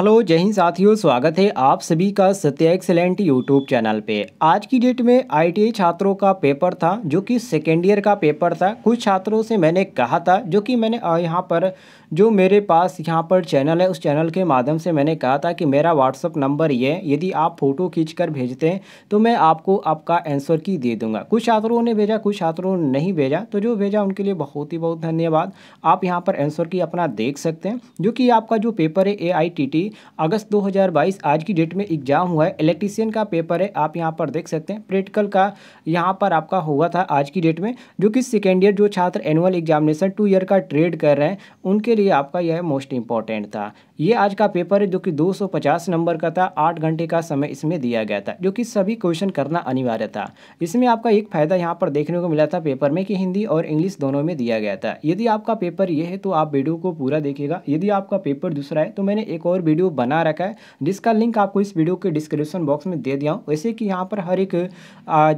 hello जय हिंद साथियों स्वागत है आप सभी का सत्य एक्सेलेंट यूट्यूब चैनल पे आज की डेट में आईटीआई छात्रों का पेपर था जो कि सेकेंड ईयर का पेपर था कुछ छात्रों से मैंने कहा था जो कि मैंने यहाँ पर जो मेरे पास यहाँ पर चैनल है उस चैनल के माध्यम से मैंने कहा था कि मेरा व्हाट्सअप नंबर ये यदि आप फ़ोटो खींच कर भेजते हैं तो मैं आपको आपका आंसर की दे दूँगा कुछ छात्रों ने भेजा कुछ छात्रों ने नहीं भेजा तो जो भेजा उनके लिए बहुत ही बहुत धन्यवाद आप यहाँ पर आंसर की अपना देख सकते हैं जो कि आपका जो पेपर है ए अगस्त 2022 आज की डेट में एग्जाम हुआ है इलेक्ट्रीशियन का पेपर है आप यहाँ पर देख सकते हैं प्रैक्टिकल का यहाँ पर आपका हुआ था आज की डेट में जो कि सेकेंड ईयर जो छात्र एनुअल एग्जामिनेशन टू ईयर का ट्रेड कर रहे हैं उनके लिए आपका यह मोस्ट इंपॉर्टेंट था ये आज का पेपर है जो कि 250 नंबर का था आठ घंटे का समय इसमें दिया गया था जो कि सभी क्वेश्चन करना अनिवार्य था इसमें आपका एक फ़ायदा यहाँ पर देखने को मिला था पेपर में कि हिंदी और इंग्लिश दोनों में दिया गया था यदि आपका पेपर ये है तो आप वीडियो को पूरा देखिएगा यदि आपका पेपर दूसरा है तो मैंने एक और वीडियो बना रखा है जिसका लिंक आपको इस वीडियो के डिस्क्रिप्शन बॉक्स में दे दिया हूँ वैसे कि यहाँ पर हर एक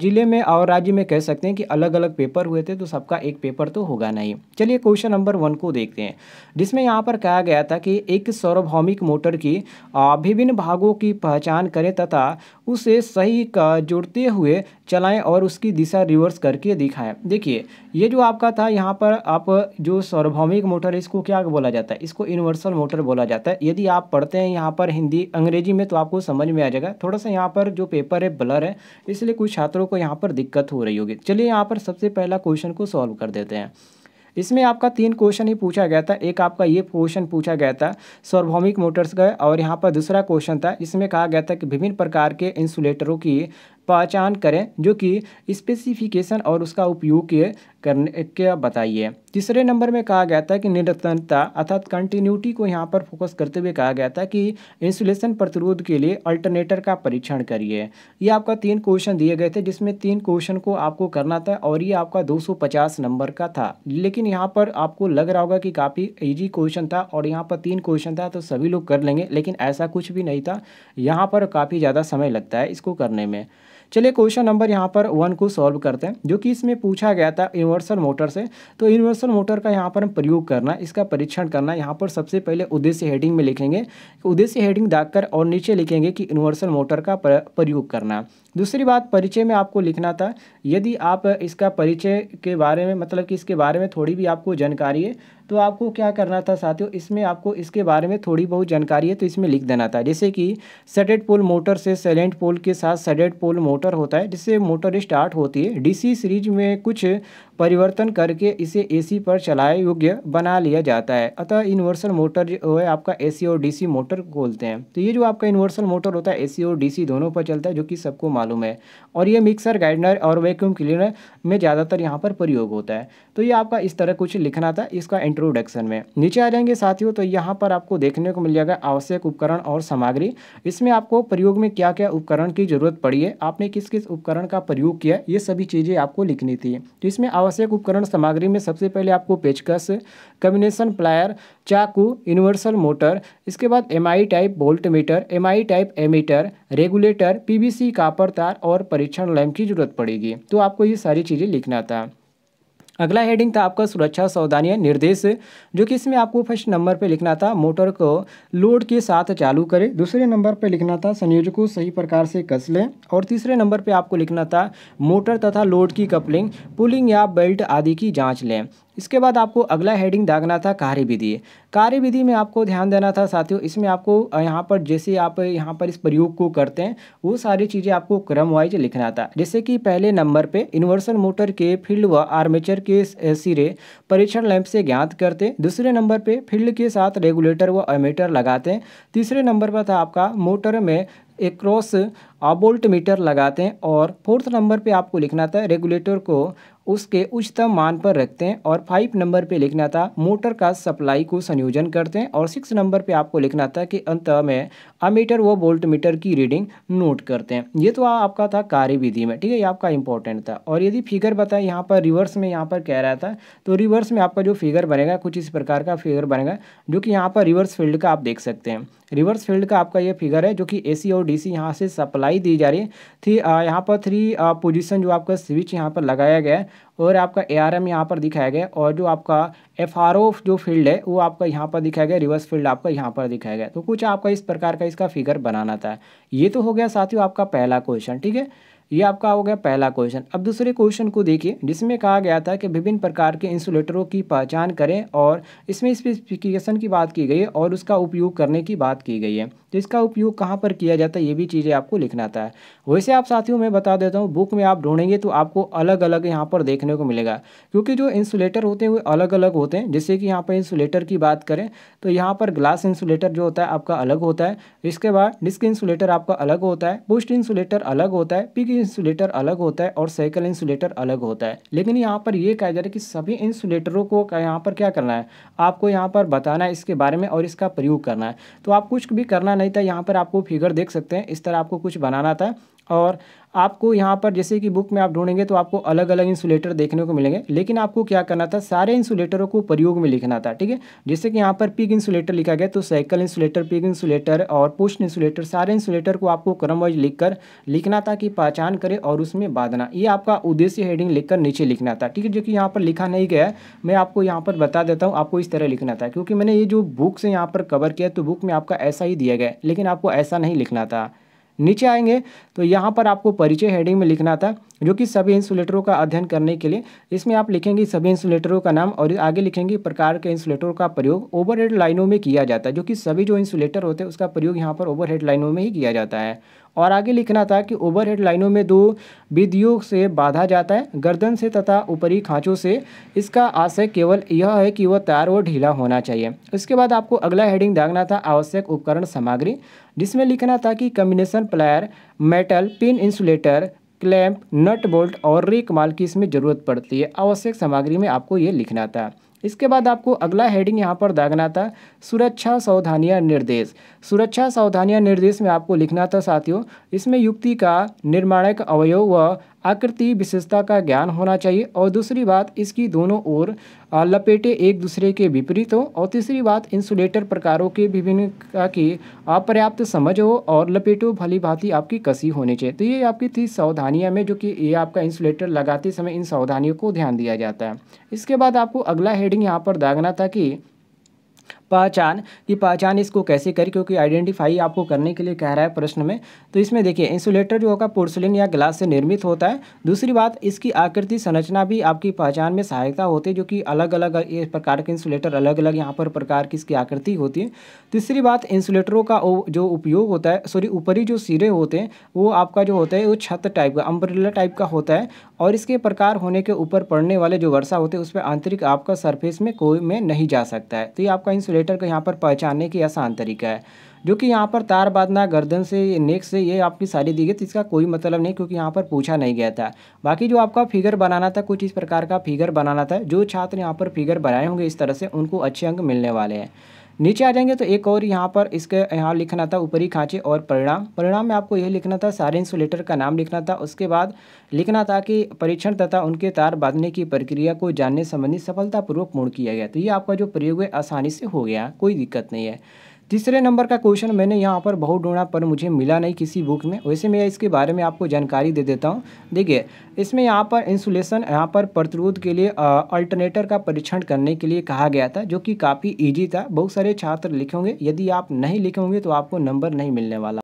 ज़िले में और राज्य में कह सकते हैं कि अलग अलग पेपर हुए थे तो सबका एक पेपर तो होगा नहीं चलिए क्वेश्चन नंबर वन को देखते हैं जिसमें यहाँ पर कहा गया था कि एक सार्वभौमिक मोटर की विभिन्न भागों की पहचान करें तथा उसे सही जोड़ते हुए चलाएं और उसकी दिशा रिवर्स करके दिखाएं देखिए ये जो आपका था यहाँ पर आप जो सार्वभौमिक मोटर इसको क्या बोला जाता है इसको यूनिवर्सल मोटर बोला जाता है यदि आप पढ़ते हैं यहाँ पर हिंदी अंग्रेजी में तो आपको समझ में आ जाएगा थोड़ा सा यहाँ पर जो पेपर है ब्लर है इसलिए कुछ छात्रों को यहाँ पर दिक्कत हो रही होगी चलिए यहाँ पर सबसे पहला क्वेश्चन को सॉल्व कर देते हैं इसमें आपका तीन क्वेश्चन ही पूछा गया था एक आपका ये क्वेश्चन पूछा गया था सार्वभौमिक मोटर्स का और यहाँ पर दूसरा क्वेश्चन था इसमें कहा गया था कि विभिन्न प्रकार के इंसुलेटरों की पहचान करें जो कि स्पेसिफिकेशन और उसका उपयोग के करने के बताइए तीसरे नंबर में कहा गया था कि निरंतरता अर्थात कंटिन्यूटी को यहाँ पर फोकस करते हुए कहा गया था कि इंसुलेशन प्रतिरोध के लिए अल्टरनेटर का परीक्षण करिए ये आपका तीन क्वेश्चन दिए गए थे जिसमें तीन क्वेश्चन को आपको करना था और ये आपका 250 नंबर का था लेकिन यहाँ पर आपको लग रहा होगा कि काफ़ी ईजी क्वेश्चन था और यहाँ पर तीन क्वेश्चन था तो सभी लोग कर लेंगे लेकिन ऐसा कुछ भी नहीं था यहाँ पर काफ़ी ज़्यादा समय लगता है इसको करने में चलिए क्वेश्चन नंबर यहाँ पर वन को सॉल्व करते हैं जो कि इसमें पूछा गया था यूनिवर्सल मोटर से तो यूनिवर्सल मोटर का यहाँ पर हम प्रयोग करना इसका परीक्षण करना यहाँ पर सबसे पहले उद्देश्य हेडिंग में लिखेंगे उद्देश्य हेडिंग दाग और नीचे लिखेंगे कि यूनिवर्सल मोटर का प्रयोग करना दूसरी बात परिचय में आपको लिखना था यदि आप इसका परिचय के बारे में मतलब कि इसके बारे में थोड़ी भी आपको जानकारी है तो आपको क्या करना था साथियों इसमें आपको इसके बारे में थोड़ी बहुत जानकारी है तो इसमें लिख देना था जैसे कि सडेड पोल मोटर से सेलेंट पोल के साथ सडेड पोल मोटर होता है जिससे मोटर स्टार्ट होती है डीसी सीरीज में कुछ परिवर्तन करके इसे एसी पर चलाए योग्य बना लिया जाता है अतः इन्वर्सल मोटर जो है आपका एसी और डीसी मोटर बोलते हैं तो ये जो आपका इन्वर्सल मोटर होता है एसी और डीसी दोनों पर चलता है जो कि सबको मालूम है और ये मिक्सर गाइडनर और वैक्यूम क्लीनर में ज़्यादातर यहाँ पर प्रयोग होता है तो ये आपका इस तरह कुछ लिखना था इसका इंट्रोडक्शन में नीचे आ जाएंगे साथियों तो यहाँ पर आपको देखने को मिल जाएगा आवश्यक उपकरण और सामग्री इसमें आपको प्रयोग में क्या क्या उपकरण की ज़रूरत पड़ी है आपने किस किस उपकरण का प्रयोग किया ये सभी चीज़ें आपको लिखनी थी तो इसमें आवश्यक उपकरण सामग्री में सबसे पहले आपको पेचकस कम्बिनेशन प्लायर चाकू यूनिवर्सल मोटर इसके बाद M type volt meter M type ammeter regulator PVC copper तार और परीक्षण लैम्प की जरूरत पड़ेगी तो आपको ये सारी चीज़ें लिखना था अगला हेडिंग था आपका सुरक्षा सावधानियाँ निर्देश जो कि इसमें आपको फर्स्ट नंबर पर लिखना था मोटर को लोड के साथ चालू करें दूसरे नंबर पर लिखना था संयोजकों सही प्रकार से कस लें और तीसरे नंबर पर आपको लिखना था मोटर तथा लोड की कपलिंग पुलिंग या बेल्ट आदि की जाँच लें इसके बाद आपको अगला हेडिंग दागना था कार्य विधि कार्य विधि में आपको ध्यान देना था साथियों इसमें आपको यहाँ पर जैसे आप यहाँ पर इस प्रयोग को करते हैं वो सारी चीज़ें आपको क्रम वाइज लिखना था जैसे कि पहले नंबर पे इन्वर्सन मोटर के फील्ड व आर्मेचर के सिरे परीक्षण लैंप से ज्ञात करते दूसरे नंबर पर फील्ड के साथ रेगुलेटर व अमेटर लगाते तीसरे नंबर पर था आपका मोटर में एक क्रॉस आप वोल्ट मीटर लगाते हैं और फोर्थ नंबर पे आपको लिखना था रेगुलेटर को उसके उच्चतम मान पर रखते हैं और फाइव नंबर पे लिखना था मोटर का सप्लाई को संयोजन करते हैं और सिक्स नंबर पे आपको लिखना था कि अंत में अमीटर व वोल्ट मीटर की रीडिंग नोट करते हैं ये तो आपका था कार्य विधि में ठीक है ये आपका इंपॉर्टेंट था और यदि फिगर बताए यहाँ पर रिवर्स में यहाँ पर कह रहा था तो रिवर्स में आपका जो फिगर बनेगा कुछ इस प्रकार का फिगर बनेगा जो कि यहाँ पर रिवर्स फील्ड का आप देख सकते हैं रिवर्स फील्ड का आपका ये फिगर है जो कि ए और डी सी यहाँ से सप्लाई दिखाई दी जा रही है थ्री यहाँ पर थ्री पोजीशन जो आपका स्विच यहाँ पर लगाया गया है और आपका ए आर एम यहाँ पर दिखाया गया और जो आपका एफ आर ओ जो फील्ड है वो आपका यहाँ पर दिखाया गया रिवर्स फील्ड आपका यहाँ पर दिखाया गया तो कुछ आपका इस प्रकार का इसका फिगर बनाना था ये तो हो गया साथियों आपका पहला क्वेश्चन ठीक है ये आपका हो गया पहला क्वेश्चन अब दूसरे क्वेश्चन को देखिए जिसमें कहा गया था कि विभिन्न प्रकार के इंसुलेटरों की पहचान करें और इसमें स्पेसिफिकेशन की बात की गई है और उसका उपयोग करने की बात की गई है तो इसका उपयोग कहाँ पर किया जाता है ये भी चीज़ें आपको लिखना था वैसे आप साथियों मैं बता देता हूँ बुक में आप ढूंढेंगे तो आपको अलग अलग यहाँ पर देखने को मिलेगा क्योंकि जो इंसुलेटर होते हैं वो अलग अलग होते हैं जैसे कि यहाँ पर इंसुलेटर की बात करें तो यहाँ पर ग्लास इंसुलेटर जो होता है आपका अलग होता है इसके बाद डिस्क इंसुलेटर आपका अलग होता है पोस्ट इंसुलेटर अलग होता है पिक इंसुलेटर अलग होता है और साइकिल इंसुलेटर अलग होता है लेकिन यहाँ पर यह कहा जा रहा है कि सभी इंसुलेटरों को यहाँ पर क्या करना है आपको यहाँ पर बताना है इसके बारे में और इसका प्रयोग करना है तो आप कुछ भी करना नहीं था यहाँ पर आपको फिगर देख सकते हैं इस तरह आपको कुछ बनाना था और आपको यहाँ पर जैसे कि बुक में आप ढूंढेंगे तो आपको अलग अलग इंसुलेटर देखने को मिलेंगे लेकिन आपको क्या करना था सारे इंसुलेटरों को प्रयोग में लिखना था ठीक है जैसे कि यहाँ पर पिग इंसुलेटर लिखा गया तो साइकिल इंसुलेटर पिग इंसुलेटर और पोस्ट इंसुलेटर सारे इंसुलेटर को आपको क्रम वाइज लिख लिखना था कि पहचान करे और उसमें बांधना ये आपका उद्देश्य हेडिंग लिखकर नीचे लिखना था ठीक है जो कि यहाँ पर लिखा नहीं गया है मैं आपको यहाँ पर बता देता हूँ आपको इस तरह लिखना था क्योंकि मैंने ये जो बुक से यहाँ पर कवर किया तो बुक में आपका ऐसा ही दिया गया लेकिन आपको ऐसा नहीं लिखना था नीचे आएंगे तो यहाँ पर आपको परिचय हेडिंग में लिखना था जो कि सभी इंसुलेटरों का अध्ययन करने के लिए इसमें आप लिखेंगे सभी इंसुलेटरों का नाम और आगे लिखेंगे प्रकार के इंसुलेटरों का प्रयोग ओवरहेड लाइनों में किया जाता है जो कि सभी जो इंसुलेटर होते हैं उसका प्रयोग यहाँ पर ओवरहेड लाइनों में ही किया जाता है और आगे लिखना था कि ओवरहेड लाइनों में दो विधियों से बाधा जाता है गर्दन से तथा ऊपरी खाँचों से इसका आशय केवल यह है कि वह तार और ढीला होना चाहिए इसके बाद आपको अगला हेडिंग दागना था आवश्यक उपकरण सामग्री जिसमें लिखना था कि combination plier metal pin insulator clamp nut bolt और माल की इसमें ज़रूरत पड़ती है आवश्यक सामग्री में आपको ये लिखना था इसके बाद आपको अगला हेडिंग यहाँ पर दागना था सुरक्षा सावधानियाँ निर्देश सुरक्षा सावधानियाँ निर्देश में आपको लिखना था साथियों इसमें युक्ति का निर्माणक अवयव व आकृति विशेषता का ज्ञान होना चाहिए और दूसरी बात इसकी दोनों ओर लपेटे एक दूसरे के विपरीत हो और तीसरी बात इंसुलेटर प्रकारों के का की अपर्याप्त समझ हो और लपेटो भली भांति आपकी कसी होनी चाहिए तो ये आपकी थी सावधानियाँ में जो कि ये आपका इंसुलेटर लगाते समय इन सावधानियों को ध्यान दिया जाता है इसके बाद आपको अगला हेडिंग यहाँ पर दागना था कि पहचान कि पहचान इसको कैसे करें क्योंकि आइडेंटिफाई आपको करने के लिए कह रहा है प्रश्न में तो इसमें देखिए इंसुलेटर जो होगा पोर्सलिन या ग्लास से निर्मित होता है दूसरी बात इसकी आकृति संरचना भी आपकी पहचान में सहायता होती है जो कि अलग अलग इस प्रकार के इंसुलेटर अलग अलग यहाँ पर प्रकार की इसकी आकृति होती है तीसरी बात इंसुलेटरों का जो उपयोग होता है सॉरी ऊपरी जो सिरे होते हैं वो आपका जो होता है वो छत टाइप का अम्ब्रेला टाइप का होता है और इसके प्रकार होने के ऊपर पड़ने वाले जो वर्षा होते हैं उस पर आंतरिक आपका सरफेस में कोई में नहीं जा सकता है तो ये आपका इंसुलेटर ऑपरेटर को यहाँ पर पहचानने की आसान तरीका है जो कि यहाँ पर तार बांधना गर्दन से नेक से ये आपकी सारी दी गई तो इसका कोई मतलब नहीं क्योंकि यहाँ पर पूछा नहीं गया था बाकी जो आपका फिगर बनाना था कुछ इस प्रकार का फिगर बनाना था जो छात्र यहाँ पर फिगर बनाए होंगे इस तरह से उनको अच्छे अंक मिलने वाले हैं नीचे आ जाएंगे तो एक और यहाँ पर इसके यहाँ लिखना था ऊपरी खाँचे और परिणाम परिणाम में आपको यह लिखना था सारे इंसुलेटर का नाम लिखना था उसके बाद लिखना था कि परीक्षण तथा उनके तार बांधने की प्रक्रिया को जानने संबंधी सफलतापूर्वक पूर्ण किया गया तो ये आपका जो प्रयोग है आसानी से हो गया कोई दिक्कत नहीं है तीसरे नंबर का क्वेश्चन मैंने यहाँ पर बहुत ढूंढा पर मुझे मिला नहीं किसी बुक में वैसे मैं इसके बारे में आपको जानकारी दे देता हूँ देखिए इसमें यहाँ पर इंसुलेशन यहाँ पर प्रतिरोध के लिए अल्टरनेटर का परीक्षण करने के लिए कहा गया था जो कि काफ़ी ईजी था बहुत सारे छात्र लिखेंगे यदि आप नहीं लिखेंगे तो आपको नंबर नहीं मिलने वाला